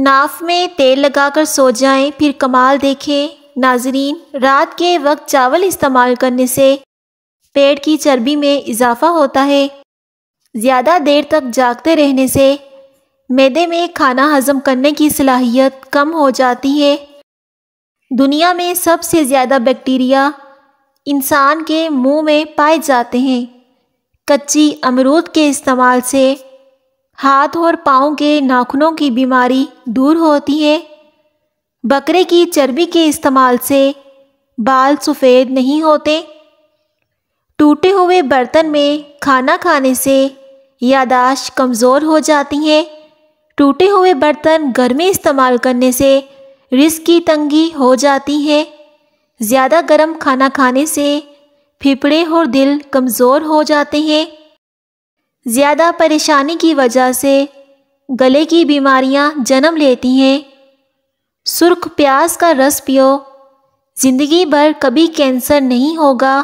नाफ में तेल लगाकर सो जाएं फिर कमाल देखें नाजरीन रात के वक्त चावल इस्तेमाल करने से पेट की चर्बी में इजाफा होता है ज़्यादा देर तक जागते रहने से मैदे में खाना हजम करने की सलाहियत कम हो जाती है दुनिया में सबसे ज़्यादा बैक्टीरिया इंसान के मुंह में पाए जाते हैं कच्ची अमरूद के इस्तेमाल से हाथ और पाँव के नाखूनों की बीमारी दूर होती है बकरे की चर्बी के इस्तेमाल से बाल सफ़ेद नहीं होते टूटे हुए बर्तन में खाना खाने से यादाश्त कमज़ोर हो जाती है टूटे हुए बर्तन घर में इस्तेमाल करने से रिस्क की तंगी हो जाती है ज़्यादा गर्म खाना खाने से फेफड़े और दिल कमज़ोर हो जाते हैं ज़्यादा परेशानी की वजह से गले की बीमारियां जन्म लेती हैं सुर्ख प्याज का रस पियो ज़िंदगी भर कभी कैंसर नहीं होगा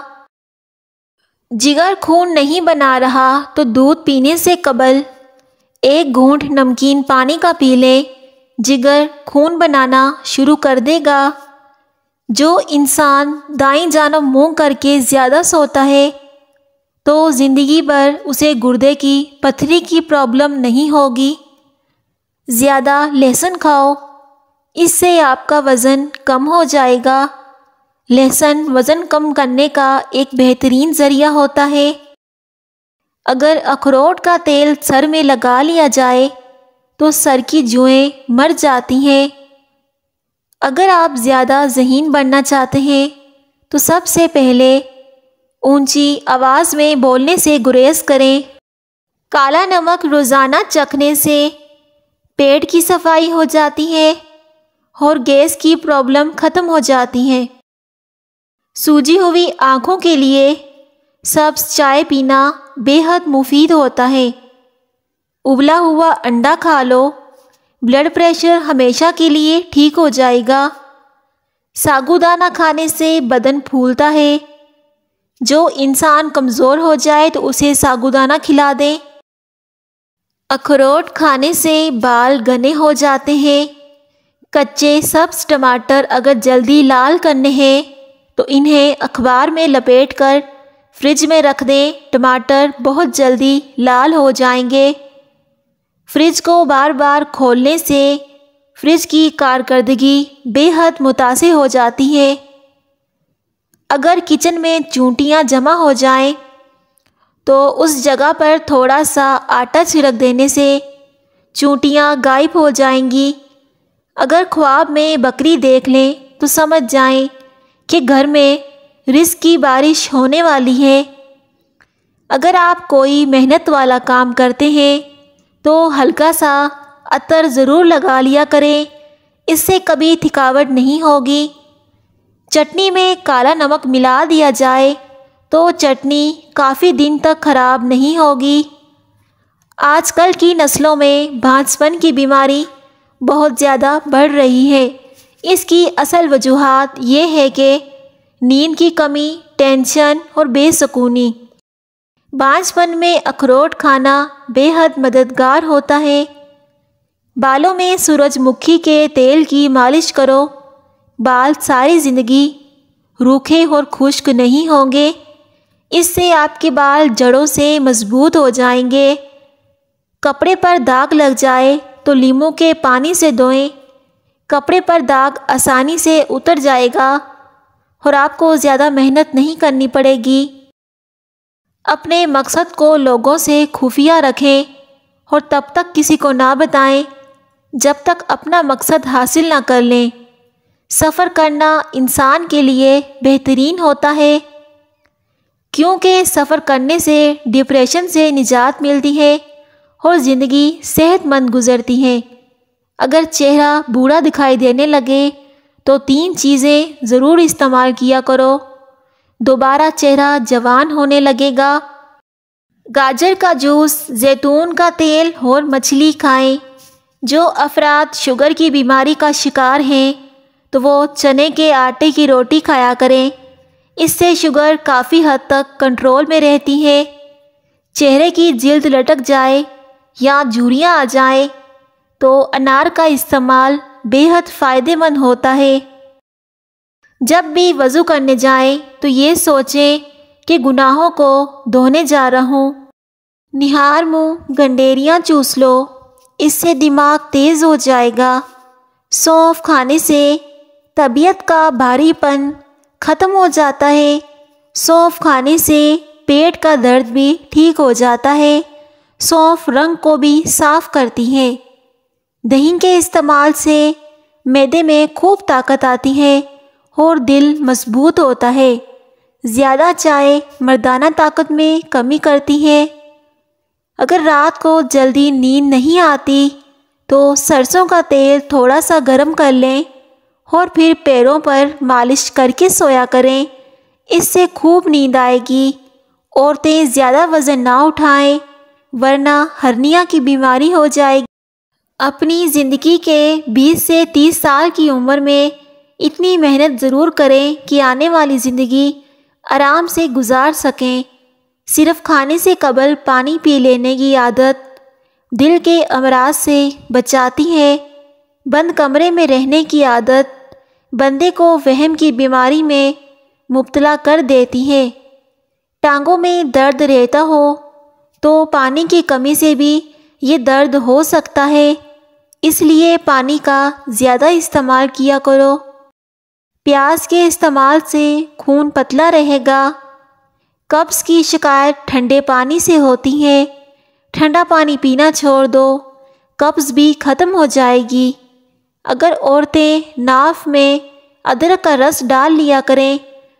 जिगर खून नहीं बना रहा तो दूध पीने से कबल एक घूंट नमकीन पानी का पी लें जिगर खून बनाना शुरू कर देगा जो इंसान दाई जानब मुँह करके ज़्यादा सोता है तो ज़िंदगी भर उसे गुर्दे की पथरी की प्रॉब्लम नहीं होगी ज़्यादा लहसुन खाओ इससे आपका वज़न कम हो जाएगा लहसुन वज़न कम करने का एक बेहतरीन ज़रिया होता है अगर अखरोट का तेल सर में लगा लिया जाए तो सर की जुएँ मर जाती हैं अगर आप ज़्यादा जहीन बनना चाहते हैं तो सबसे पहले ऊंची आवाज़ में बोलने से गुरेज करें काला नमक रोज़ाना चखने से पेट की सफाई हो जाती है और गैस की प्रॉब्लम ख़त्म हो जाती है सूजी हुई आँखों के लिए सब्स चाय पीना बेहद मुफीद होता है उबला हुआ अंडा खा लो ब्लड प्रेशर हमेशा के लिए ठीक हो जाएगा सागुदाना खाने से बदन फूलता है जो इंसान कमज़ोर हो जाए तो उसे सागुदाना खिला दें अखरोट खाने से बाल घने हो जाते हैं कच्चे सब्ज टमाटर अगर जल्दी लाल करने हैं तो इन्हें अखबार में लपेट कर फ्रिज में रख दें टमाटर बहुत जल्दी लाल हो जाएंगे फ्रिज को बार बार खोलने से फ्रिज की कारकर्दगी बेहद मुतासर हो जाती है अगर किचन में चूंटियाँ जमा हो जाएं तो उस जगह पर थोड़ा सा आटा छिड़क देने से चूंटियाँ गायब हो जाएंगी अगर ख्वाब में बकरी देख लें तो समझ जाएं कि घर में रिस्क की बारिश होने वाली है अगर आप कोई मेहनत वाला काम करते हैं तो हल्का सा अतर ज़रूर लगा लिया करें इससे कभी थकावट नहीं होगी चटनी में काला नमक मिला दिया जाए तो चटनी काफ़ी दिन तक खराब नहीं होगी आजकल की नस्लों में भांसपन की बीमारी बहुत ज़्यादा बढ़ रही है इसकी असल वजूहत ये है कि नींद की कमी टेंशन और बेसकूनी बांझपन में अखरोट खाना बेहद मददगार होता है बालों में सूरजमुखी के तेल की मालिश करो बाल सारी ज़िंदगी रूखे और खुश्क नहीं होंगे इससे आपके बाल जड़ों से मजबूत हो जाएंगे कपड़े पर दाग लग जाए तो लीमू के पानी से धोएं कपड़े पर दाग आसानी से उतर जाएगा और आपको ज़्यादा मेहनत नहीं करनी पड़ेगी अपने मकसद को लोगों से खुफिया रखें और तब तक किसी को ना बताएं जब तक अपना मकसद हासिल ना कर लें सफ़र करना इंसान के लिए बेहतरीन होता है क्योंकि सफ़र करने से डिप्रेशन से निजात मिलती है और ज़िंदगी सेहतमंद गुजरती है अगर चेहरा बूढ़ा दिखाई देने लगे तो तीन चीज़ें ज़रूर इस्तेमाल किया करो दोबारा चेहरा जवान होने लगेगा गाजर का जूस जैतून का तेल और मछली खाएं जो अफराद शुगर की बीमारी का शिकार हैं तो वो चने के आटे की रोटी खाया करें इससे शुगर काफ़ी हद तक कंट्रोल में रहती है चेहरे की जिल्द लटक जाए या झूरियाँ आ जाए तो अनार का इस्तेमाल बेहद फ़ायदेमंद होता है जब भी वज़ू करने जाएं तो ये सोचें कि गुनाहों को धोने जा रहा हूँ निहार मुँह गंडेरियाँ चूस लो इससे दिमाग तेज़ हो जाएगा सौंफ खाने से तबीयत का भारीपन ख़त्म हो जाता है सौंफ खाने से पेट का दर्द भी ठीक हो जाता है सौंफ रंग को भी साफ करती है दही के इस्तेमाल से मैदे में खूब ताकत आती है और दिल मजबूत होता है ज़्यादा चाय मर्दाना ताकत में कमी करती है अगर रात को जल्दी नींद नहीं आती तो सरसों का तेल थोड़ा सा गर्म कर लें और फिर पैरों पर मालिश करके सोया करें इससे खूब नींद आएगी औरतें ज़्यादा वज़न ना उठाएं वरना हर्निया की बीमारी हो जाएगी अपनी ज़िंदगी के 20 से 30 साल की उम्र में इतनी मेहनत ज़रूर करें कि आने वाली ज़िंदगी आराम से गुजार सकें सिर्फ खाने से कबल पानी पी लेने की आदत दिल के अमराज से बचाती है बंद कमरे में रहने की आदत बंदे को वहम की बीमारी में मुबतला कर देती है टांगों में दर्द रहता हो तो पानी की कमी से भी ये दर्द हो सकता है इसलिए पानी का ज़्यादा इस्तेमाल किया करो प्याज के इस्तेमाल से खून पतला रहेगा कब्ज़ की शिकायत ठंडे पानी से होती है ठंडा पानी पीना छोड़ दो कब्ज़ भी ख़त्म हो जाएगी अगर औरतें नाफ में अदरक का रस डाल लिया करें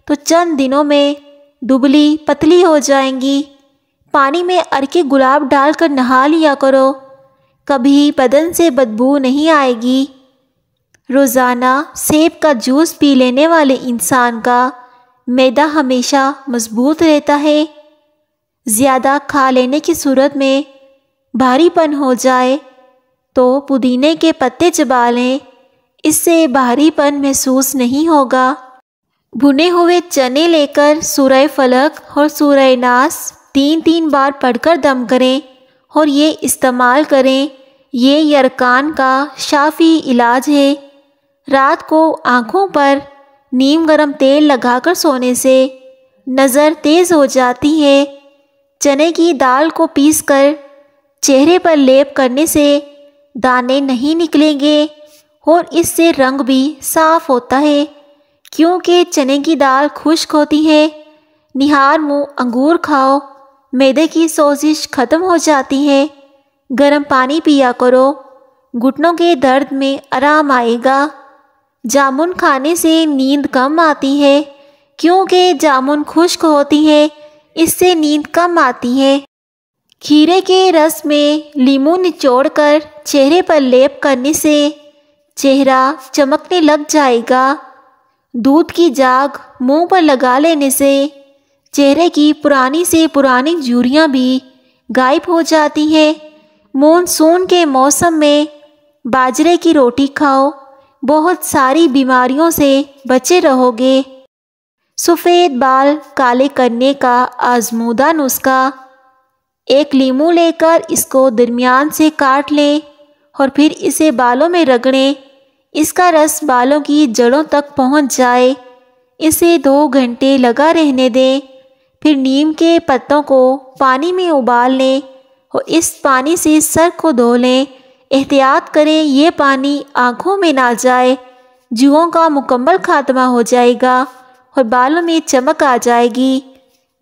तो चंद दिनों में दुबली पतली हो जाएंगी पानी में अरके गुलाब डालकर नहा लिया करो कभी बदन से बदबू नहीं आएगी रोज़ाना सेब का जूस पी लेने वाले इंसान का मैदा हमेशा मजबूत रहता है ज़्यादा खा लेने की सूरत में भारीपन हो जाए तो पुदीने के पत्ते चबा लें इससे भारीपन महसूस नहीं होगा भुने हुए चने लेकर सूरह फलक और सूरह नास तीन तीन बार पढ़कर दम करें और ये इस्तेमाल करें ये यरकान का शाफी इलाज है रात को आँखों पर नीम गरम तेल लगाकर सोने से नज़र तेज़ हो जाती है चने की दाल को पीसकर चेहरे पर लेप करने से दाने नहीं निकलेंगे और इससे रंग भी साफ होता है क्योंकि चने की दाल खुश्क होती है निहार मुँह अंगूर खाओ मैदे की सोजिश ख़त्म हो जाती है गर्म पानी पिया करो घुटनों के दर्द में आराम आएगा जामुन खाने से नींद कम आती है क्योंकि जामुन खुश्क होती है इससे नींद कम आती है खीरे के रस में लीमू निचोड़कर चेहरे पर लेप करने से चेहरा चमकने लग जाएगा दूध की जाग मुंह पर लगा लेने से चेहरे की पुरानी से पुरानी झूरियाँ भी गायब हो जाती हैं मानसून के मौसम में बाजरे की रोटी खाओ बहुत सारी बीमारियों से बचे रहोगे सफ़ेद बाल काले करने का आजमूदा नुस्खा एक लीमू लेकर इसको दरमियान से काट लें और फिर इसे बालों में रगड़ें इसका रस बालों की जड़ों तक पहुंच जाए इसे दो घंटे लगा रहने दें फिर नीम के पत्तों को पानी में उबाल लें और इस पानी से सर को धो लें एहतियात करें ये पानी आँखों में ना जाए जुओं का मुकम्मल खात्मा हो जाएगा और बालों में चमक आ जाएगी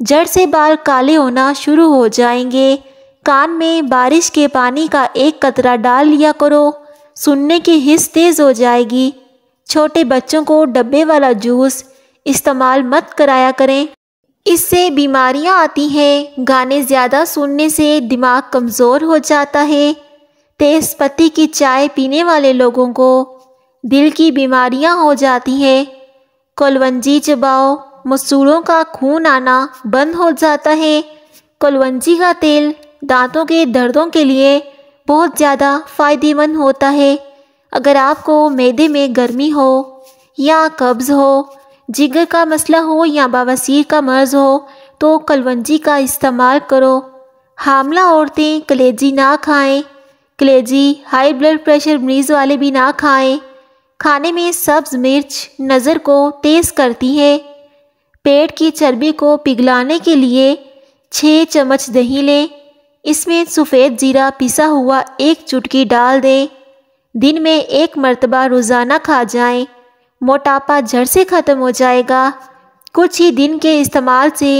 जड़ से बाल काले होना शुरू हो जाएंगे कान में बारिश के पानी का एक कतरा डाल लिया करो सुनने की हिस तेज हो जाएगी छोटे बच्चों को डब्बे वाला जूस इस्तेमाल मत कराया करें इससे बीमारियां आती हैं गाने ज़्यादा सुनने से दिमाग कमज़ोर हो जाता है तेज़ पत्ती की चाय पीने वाले लोगों को दिल की बीमारियां हो जाती हैं कोलवंजी चबाओ मसूड़ों का खून आना बंद हो जाता है कलवंजी का तेल दांतों के दर्दों के लिए बहुत ज़्यादा फ़ायदेमंद होता है अगर आपको मैदे में गर्मी हो या कब्ज़ हो जिगर का मसला हो या बवासीर का मर्ज़ हो तो कलवंजी का इस्तेमाल करो हामला औरतें कलेजी ना खाएं, कलेजी हाई ब्लड प्रेशर मरीज वाले भी ना खाएं। खाने में सब्ज़ मिर्च नज़र को तेज़ करती है पेट की चर्बी को पिघलाने के लिए छः चम्मच दही लें इसमें सफ़ेद जीरा पिसा हुआ एक चुटकी डाल दें दिन में एक मरतबा रोज़ाना खा जाएं, मोटापा जड़ से ख़त्म हो जाएगा कुछ ही दिन के इस्तेमाल से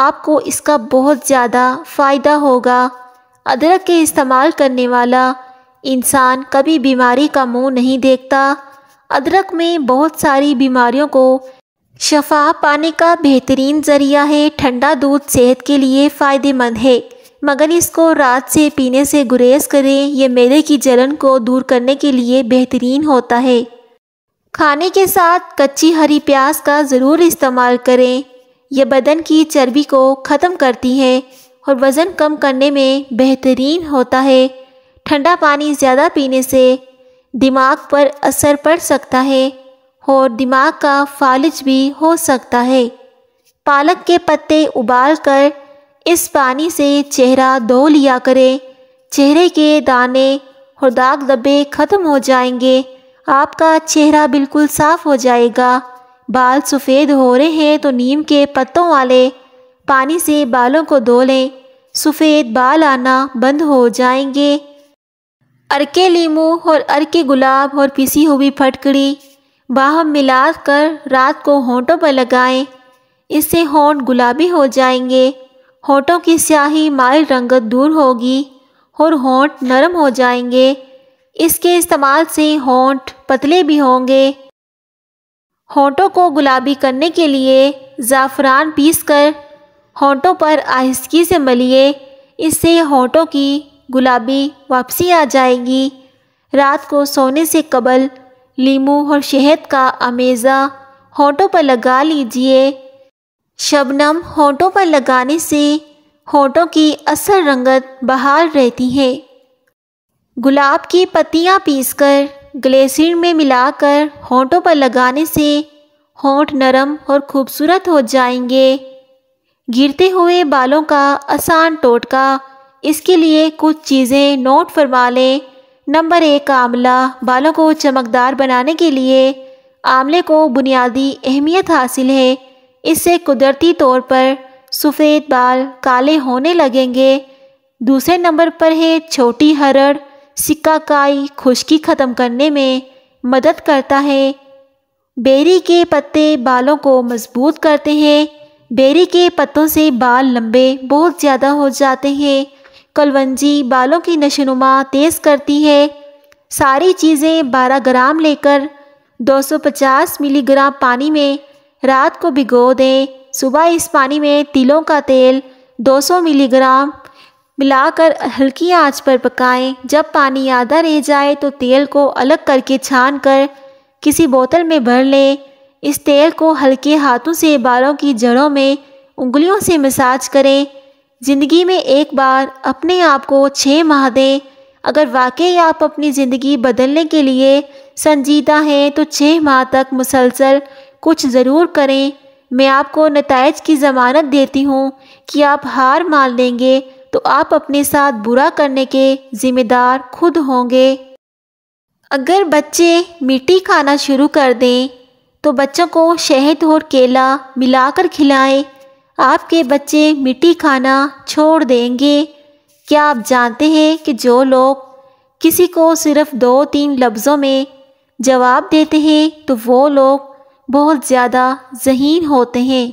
आपको इसका बहुत ज़्यादा फ़ायदा होगा अदरक के इस्तेमाल करने वाला इंसान कभी बीमारी का मुंह नहीं देखता अदरक में बहुत सारी बीमारियों को शफा पानी का बेहतरीन ज़रिया है ठंडा दूध सेहत के लिए फ़ायदेमंद है मगर इसको रात से पीने से गुरेज करें यह मेदे की जलन को दूर करने के लिए बेहतरीन होता है खाने के साथ कच्ची हरी प्याज का ज़रूर इस्तेमाल करें यह बदन की चर्बी को ख़त्म करती है और वज़न कम करने में बेहतरीन होता है ठंडा पानी ज़्यादा पीने से दिमाग पर असर पड़ सकता है और दिमाग का फालिज भी हो सकता है पालक के पत्ते उबाल कर इस पानी से चेहरा धो लिया करें चेहरे के दाने और दाग धब्बे ख़त्म हो जाएंगे आपका चेहरा बिल्कुल साफ हो जाएगा बाल सफ़ेद हो रहे हैं तो नीम के पत्तों वाले पानी से बालों को धो लें सफ़ेद बाल आना बंद हो जाएंगे अरके लीमू और अरके गुलाब और पिसी हुई फटकड़ी बाहम मिला कर रात को होंठों पर लगाएं इससे होंठ गुलाबी हो जाएंगे होंठों की स्याही माइल रंगत दूर होगी और होंठ नरम हो जाएंगे इसके इस्तेमाल से होंठ पतले भी होंगे होंठों को गुलाबी करने के लिए ज़ाफ़रान पीस कर पर आहिस्की से मलिए इससे होंठों की गुलाबी वापसी आ जाएगी रात को सोने से कबल लीमू और शहद का अमेज़ा होठों पर लगा लीजिए शबनम होठों पर लगाने से होठों की असल रंगत बहाल रहती है गुलाब की पत्तियाँ पीसकर ग्लेसिन में मिलाकर होठों पर लगाने से होंठ नरम और खूबसूरत हो जाएंगे गिरते हुए बालों का आसान टोटका इसके लिए कुछ चीज़ें नोट फरमा लें नंबर एक आंवला बालों को चमकदार बनाने के लिए आंवले को बुनियादी अहमियत हासिल है इससे कुदरती तौर पर सफ़ेद बाल काले होने लगेंगे दूसरे नंबर पर है छोटी हरड़ सिक्काकाई खुश्की ख़त्म करने में मदद करता है बेरी के पत्ते बालों को मजबूत करते हैं बेरी के पत्तों से बाल लंबे बहुत ज़्यादा हो जाते हैं कलवंजी बालों की नशोनुमा तेज़ करती है सारी चीज़ें 12 ग्राम लेकर 250 मिलीग्राम पानी में रात को भिगो दें सुबह इस पानी में तिलों का तेल 200 मिलीग्राम मिलाकर हल्की आंच पर पकाएं जब पानी आधा रह जाए तो तेल को अलग करके छान कर किसी बोतल में भर लें इस तेल को हल्के हाथों से बालों की जड़ों में उंगलियों से मसाज करें ज़िंदगी में एक बार अपने आप को छः माह दें अगर वाकई आप अपनी ज़िंदगी बदलने के लिए संजीदा हैं तो छः माह तक मुसलसल कुछ ज़रूर करें मैं आपको नतज की ज़मानत देती हूँ कि आप हार मान लेंगे तो आप अपने साथ बुरा करने के ज़िम्मेदार खुद होंगे अगर बच्चे मिट्टी खाना शुरू कर दें तो बच्चों को शहद और केला मिलाकर खिलाएं आपके बच्चे मिट्टी खाना छोड़ देंगे क्या आप जानते हैं कि जो लोग किसी को सिर्फ दो तीन लफ्ज़ों में जवाब देते हैं तो वो लोग बहुत ज़्यादा जहीन होते हैं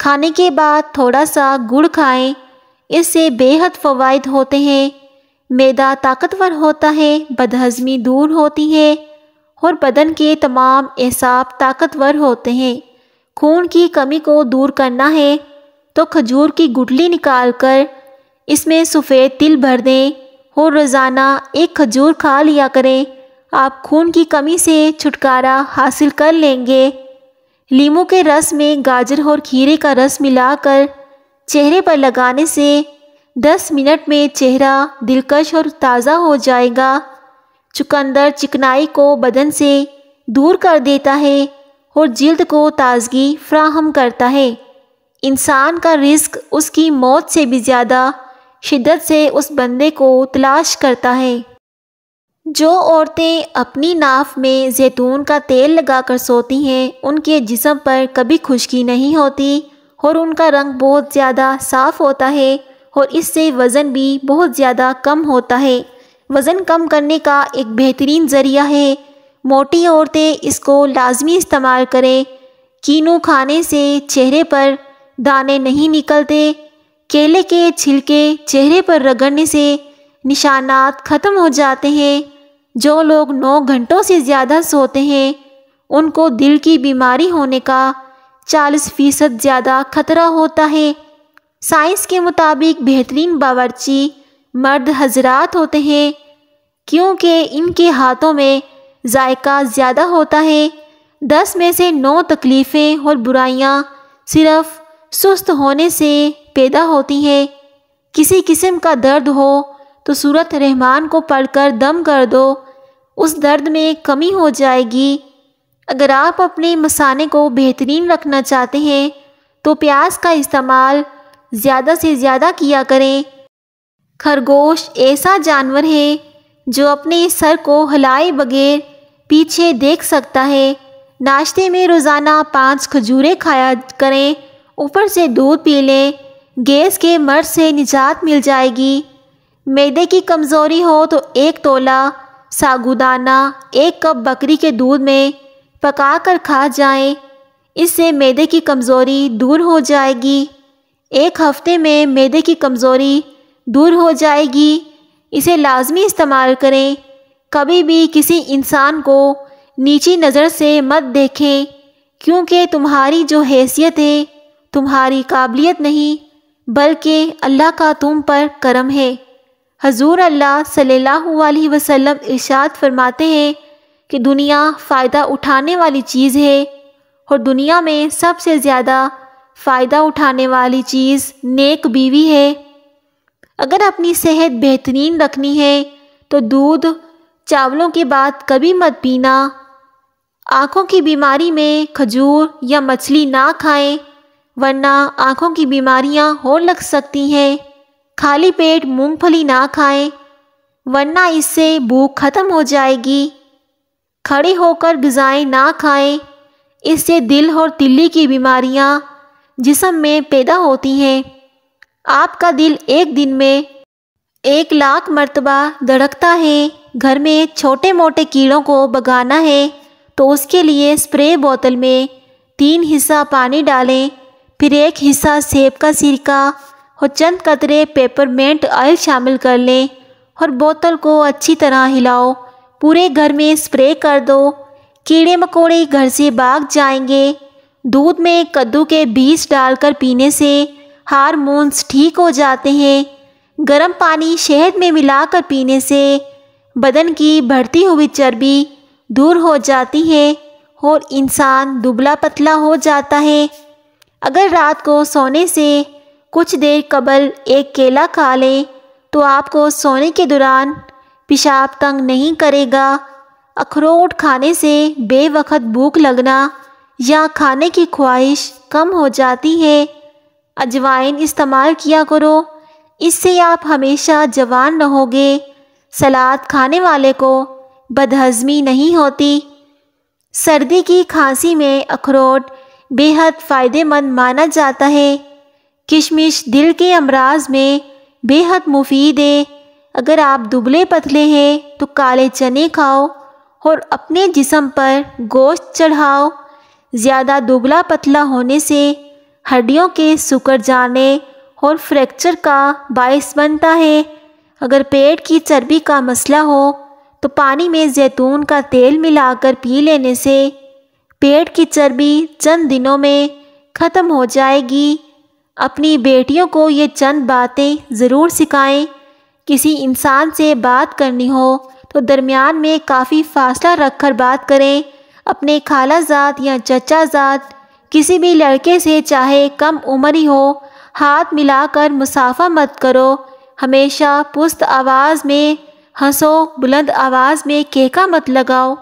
खाने के बाद थोड़ा सा गुड़ खाएं इससे बेहद फ़वाद होते हैं मैदा ताकतवर होता है बदहजमी दूर होती है और बदन के तमाम एसाब ताकतवर होते हैं खून की कमी को दूर करना है तो खजूर की निकाल निकालकर इसमें सफ़ेद तिल भर दें और रोज़ाना एक खजूर खा लिया करें आप खून की कमी से छुटकारा हासिल कर लेंगे लीम के रस में गाजर और खीरे का रस मिलाकर चेहरे पर लगाने से 10 मिनट में चेहरा दिलकश और ताज़ा हो जाएगा चुकंदर चिकनाई को बदन से दूर कर देता है और जिल्द को ताजगी फ्राहम करता है इंसान का रिस्क उसकी मौत से भी ज़्यादा शिद्दत से उस बंदे को तलाश करता है जो औरतें अपनी नाफ में जैतून का तेल लगाकर सोती हैं उनके जिसम पर कभी खुश्की नहीं होती और उनका रंग बहुत ज़्यादा साफ़ होता है और इससे वज़न भी बहुत ज़्यादा कम होता है वज़न कम करने का एक बेहतरीन ज़रिया है मोटी औरतें इसको लाजमी इस्तेमाल करें कीनू खाने से चेहरे पर दाने नहीं निकलते केले के छिलके चेहरे पर रगड़ने से निशानात ख़त्म हो जाते हैं जो लोग नौ घंटों से ज़्यादा सोते हैं उनको दिल की बीमारी होने का चालीस फ़ीसद ज़्यादा खतरा होता है साइंस के मुताबिक बेहतरीन बावर्ची मर्द हजरात होते हैं क्योंकि इनके हाथों में जायका ज़्यादा होता है दस में से नौ तकलीफ़ें और बुराइयाँ सिर्फ सुस्त होने से पैदा होती हैं किसी किस्म का दर्द हो तो सूरत रहमान को पढ़कर दम कर दो उस दर्द में कमी हो जाएगी अगर आप अपने मसाने को बेहतरीन रखना चाहते हैं तो प्याज का इस्तेमाल ज़्यादा से ज़्यादा किया करें खरगोश ऐसा जानवर है जो अपने सर को हलाए बगैर पीछे देख सकता है नाश्ते में रोज़ाना पांच खजूरें खाया करें ऊपर से दूध पी लें गैस के मर्द से निजात मिल जाएगी मैदे की कमज़ोरी हो तो एक तोला सागुदाना एक कप बकरी के दूध में पका कर खा जाएं। इससे मैदे की कमज़ोरी दूर हो जाएगी एक हफ्ते में मैदे की कमज़ोरी दूर हो जाएगी इसे लाजमी इस्तेमाल करें कभी भी किसी इंसान को नीची नज़र से मत देखें क्योंकि तुम्हारी जो हैसियत है तुम्हारी काबिलियत नहीं बल्कि अल्लाह का तुम पर करम है हजूर अल्लाह सल्लल्लाहु अलैहि वसल्लम फरमाते हैं कि दुनिया फ़ायदा उठाने वाली चीज़ है और दुनिया में सबसे ज़्यादा फ़ायदा उठाने वाली चीज़ नेक बीवी है अगर अपनी सेहत बेहतरीन रखनी है तो दूध चावलों के बाद कभी मत पीना आँखों की बीमारी में खजूर या मछली ना खाएं वरना आँखों की बीमारियाँ हो लग सकती हैं खाली पेट मूंगफली ना खाएं वरना इससे भूख ख़त्म हो जाएगी खड़े होकर गजाएँ ना खाएं इससे दिल और तिल्ली की बीमारियाँ जिसम में पैदा होती हैं आपका दिल एक दिन में एक लाख मरतबा धड़कता है घर में छोटे मोटे कीड़ों को भगाना है तो उसके लिए स्प्रे बोतल में तीन हिस्सा पानी डालें फिर एक हिस्सा सेब का सिरका और चंद कतरे पेपरमेंट ऑयल शामिल कर लें और बोतल को अच्छी तरह हिलाओ पूरे घर में स्प्रे कर दो कीड़े मकोड़े घर से भाग जाएंगे दूध में कद्दू के बीज डालकर पीने से हारमोन्स ठीक हो जाते हैं गर्म पानी शहद में मिलाकर पीने से बदन की बढ़ती हुई चर्बी दूर हो जाती है और इंसान दुबला पतला हो जाता है अगर रात को सोने से कुछ देर कबल एक केला खा लें तो आपको सोने के दौरान पेशाब तंग नहीं करेगा अखरोट खाने से बेवक़त भूख लगना या खाने की ख्वाहिश कम हो जाती है अजवाइन इस्तेमाल किया करो इससे आप हमेशा जवान रहोगे सलाद खाने वाले को बदहज़मी नहीं होती सर्दी की खांसी में अखरोट बेहद फ़ायदेमंद माना जाता है किशमिश दिल के अमराज में बेहद मुफीद है अगर आप दुबले पतले हैं तो काले चने खाओ और अपने जिसम पर गोश्त चढ़ाओ ज़्यादा दुबला पतला होने से हड्डियों के सुकर जाने और फ्रैक्चर का बायस बनता है अगर पेट की चर्बी का मसला हो तो पानी में जैतून का तेल मिलाकर पी लेने से पेट की चर्बी चंद दिनों में ख़त्म हो जाएगी अपनी बेटियों को ये चंद बातें ज़रूर सिखाएं किसी इंसान से बात करनी हो तो दरमियान में काफ़ी फासला रख कर बात करें अपने खाला जात या चचा जात किसी भी लड़के से चाहे कम उम्र ही हो हाथ मिलाकर मुसाफा मत करो हमेशा पुस्त आवाज़ में हंसो बुलंद आवाज़ में केका मत लगाओ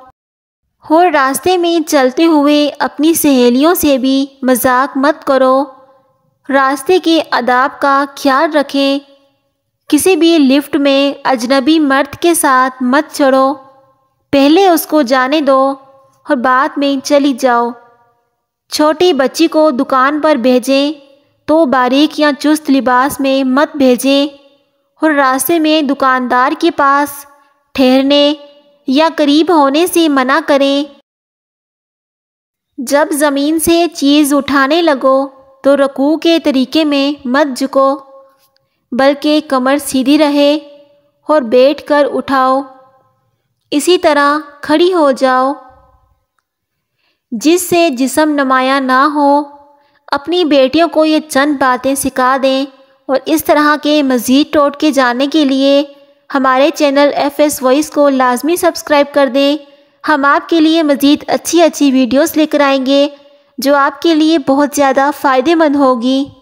और रास्ते में चलते हुए अपनी सहेलियों से भी मजाक मत करो रास्ते के आदाब का ख्याल रखें किसी भी लिफ्ट में अजनबी मर्द के साथ मत चढ़ो पहले उसको जाने दो और बाद में चली जाओ छोटी बच्ची को दुकान पर भेजें तो बारीक या चुस्त लिबास में मत भेजें और रास्ते में दुकानदार के पास ठहरने या करीब होने से मना करें जब ज़मीन से चीज़ उठाने लगो तो रकू के तरीके में मत झुको बल्कि कमर सीधी रहे और बैठ कर उठाओ इसी तरह खड़ी हो जाओ जिससे जिसम नमाया ना हो अपनी बेटियों को ये चंद बातें सिखा दें और इस तरह के मज़ीद टोट के जाने के लिए हमारे चैनल एफ एस वॉइस को लाजमी सब्सक्राइब कर दें हम आपके लिए मज़ीद अच्छी अच्छी वीडियोस लेकर आएंगे जो आपके लिए बहुत ज़्यादा फ़ायदेमंद होगी